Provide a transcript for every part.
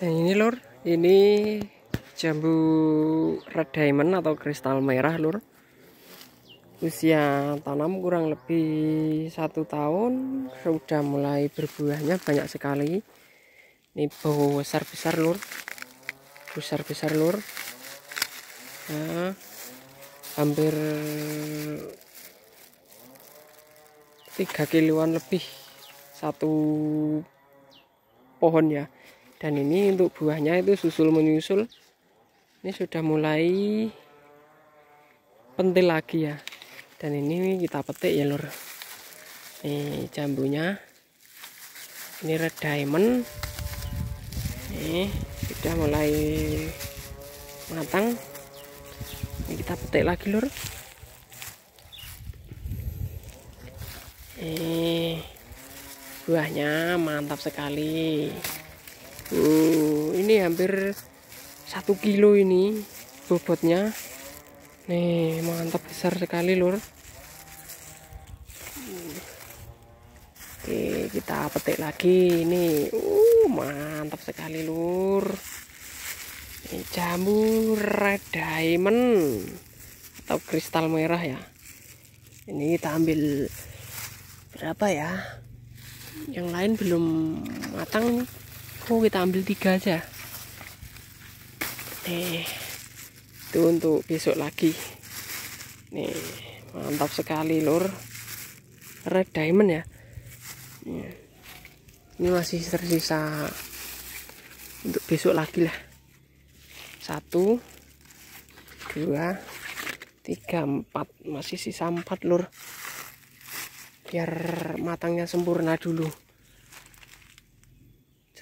Yang ini lur, ini jambu red diamond atau kristal merah lur. Usia tanam kurang lebih satu tahun, sudah mulai berbuahnya banyak sekali. Ini bau besar besar lur, besar besar lur. Nah, hampir tiga kiloan lebih satu pohon ya dan ini untuk buahnya itu susul menyusul ini sudah mulai pentil lagi ya dan ini kita petik ya lur ini jambunya ini red diamond ini sudah mulai matang ini kita petik lagi lur ini buahnya mantap sekali uh, ini hampir satu kilo ini bobotnya nih mantap besar sekali lur Oke, kita petik lagi ini. Uh, mantap sekali, Lur. Ini jambu red diamond atau kristal merah ya. Ini kita ambil berapa ya? Yang lain belum matang nih oh kita ambil tiga aja nih itu untuk besok lagi nih mantap sekali lur red diamond ya iya. ini masih tersisa untuk besok lagi lah satu dua tiga empat masih sisa empat lur biar matangnya sempurna dulu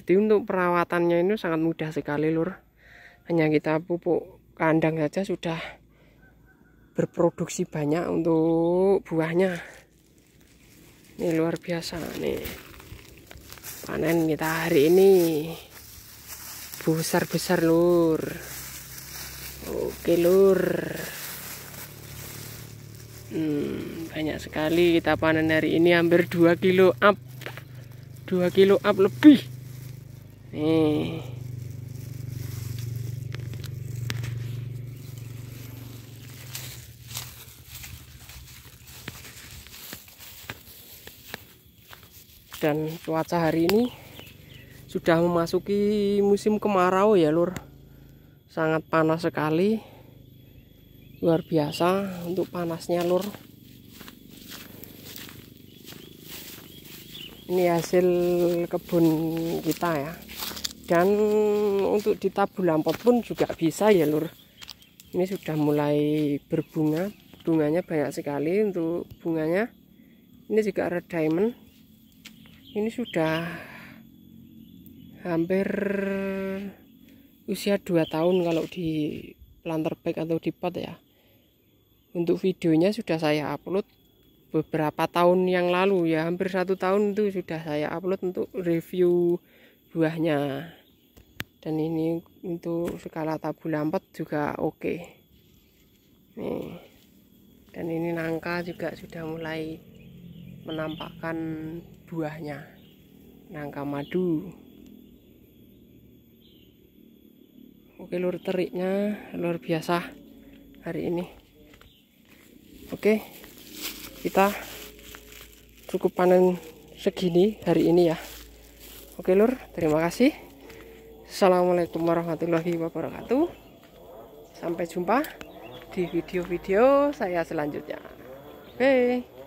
jadi untuk perawatannya ini sangat mudah sekali lur hanya kita pupuk kandang saja sudah berproduksi banyak untuk buahnya ini luar biasa nih panen kita hari ini besar-besar lur oke lur hmm, banyak sekali kita panen hari ini hampir 2 kilo up 2 kilo up lebih dan cuaca hari ini sudah memasuki musim kemarau ya lur. Sangat panas sekali. Luar biasa untuk panasnya lur. ini hasil kebun kita ya dan untuk di tabulampot pun juga bisa ya lur ini sudah mulai berbunga bunganya banyak sekali untuk bunganya ini juga red diamond ini sudah hampir usia 2 tahun kalau di planter bag atau di pot ya untuk videonya sudah saya upload beberapa tahun yang lalu ya hampir satu tahun itu sudah saya upload untuk review buahnya dan ini untuk skala tabu lampet juga oke okay. nih dan ini nangka juga sudah mulai menampakkan buahnya nangka madu oke lur teriknya luar biasa hari ini oke kita cukup panen segini hari ini ya oke lur terima kasih Assalamualaikum warahmatullahi wabarakatuh Sampai jumpa di video-video saya selanjutnya Bye